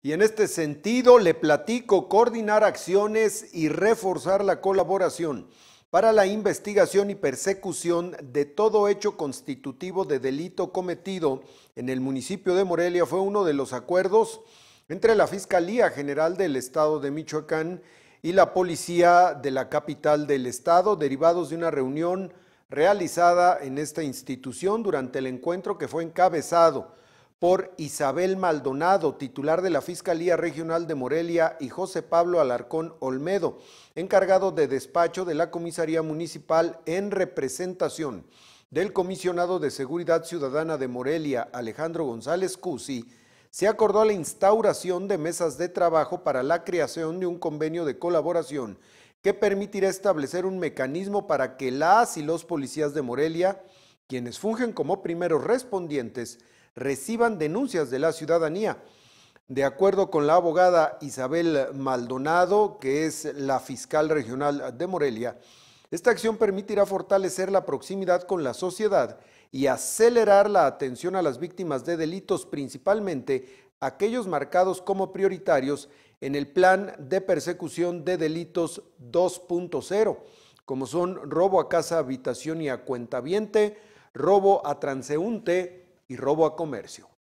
Y en este sentido le platico coordinar acciones y reforzar la colaboración para la investigación y persecución de todo hecho constitutivo de delito cometido en el municipio de Morelia fue uno de los acuerdos entre la Fiscalía General del Estado de Michoacán y la Policía de la capital del Estado, derivados de una reunión realizada en esta institución durante el encuentro que fue encabezado por Isabel Maldonado, titular de la Fiscalía Regional de Morelia, y José Pablo Alarcón Olmedo, encargado de despacho de la Comisaría Municipal en representación del comisionado de Seguridad Ciudadana de Morelia, Alejandro González Cusi, se acordó la instauración de mesas de trabajo para la creación de un convenio de colaboración que permitirá establecer un mecanismo para que las y los policías de Morelia, quienes fungen como primeros respondientes, reciban denuncias de la ciudadanía. De acuerdo con la abogada Isabel Maldonado, que es la fiscal regional de Morelia, esta acción permitirá fortalecer la proximidad con la sociedad y acelerar la atención a las víctimas de delitos, principalmente aquellos marcados como prioritarios en el Plan de Persecución de Delitos 2.0, como son robo a casa, habitación y a cuentaviente, robo a transeúnte, y robo a comercio.